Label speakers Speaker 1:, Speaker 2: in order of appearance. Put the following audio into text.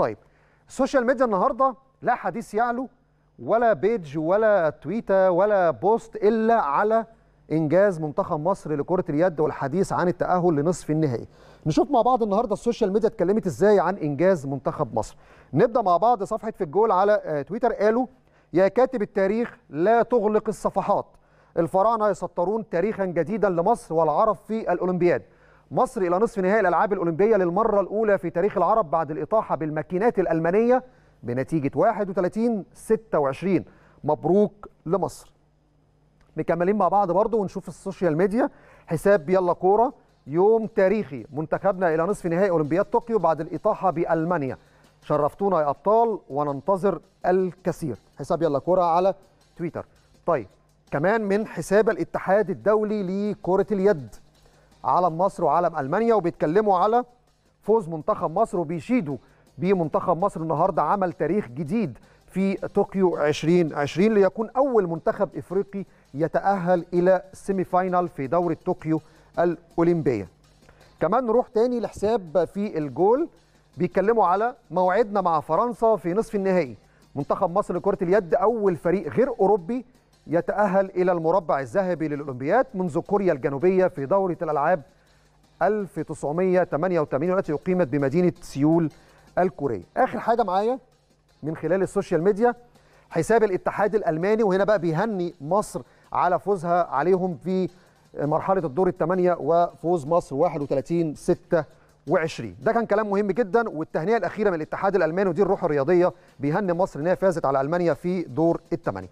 Speaker 1: طيب السوشيال ميديا النهارده لا حديث يعلو ولا بيج ولا تويته ولا بوست الا على انجاز منتخب مصر لكره اليد والحديث عن التاهل لنصف النهائي نشوف مع بعض النهارده السوشيال ميديا اتكلمت ازاي عن انجاز منتخب مصر نبدا مع بعض صفحه في الجول على آه، تويتر قالوا يا كاتب التاريخ لا تغلق الصفحات الفراعنه يسطرون تاريخا جديدا لمصر والعرب في الاولمبياد مصر إلى نصف نهائي الألعاب الأولمبية للمرة الأولى في تاريخ العرب بعد الإطاحة بالماكينات الألمانية بنتيجة 31 26 مبروك لمصر مكملين مع بعض برضه ونشوف السوشيال ميديا حساب يلا كورة يوم تاريخي منتخبنا إلى نصف نهائي أولمبياد طوكيو بعد الإطاحة بألمانيا شرفتونا يا أبطال وننتظر الكثير حساب يلا كورة على تويتر طيب كمان من حساب الاتحاد الدولي لكرة اليد علم مصر وعلم المانيا وبيتكلموا على فوز منتخب مصر وبيشيدوا بمنتخب مصر النهارده عمل تاريخ جديد في طوكيو 2020 ليكون اول منتخب افريقي يتاهل الى سيمي فاينال في دوره طوكيو الاولمبيه. كمان نروح تاني لحساب في الجول بيتكلموا على موعدنا مع فرنسا في نصف النهائي. منتخب مصر لكره اليد اول فريق غير اوروبي يتأهل إلى المربع الذهبي للأولمبياد منذ كوريا الجنوبية في دورة الألعاب 1988 والتي أقيمت بمدينة سيول الكورية آخر حاجة معايا من خلال السوشيال ميديا حساب الاتحاد الألماني وهنا بقى بيهني مصر على فوزها عليهم في مرحلة الدور الثمانية وفوز مصر 31 26 ده كان كلام مهم جدا والتهنئة الأخيرة من الاتحاد الألماني ودي الروح الرياضية بيهني مصر إنها فازت على ألمانيا في دور الثمانية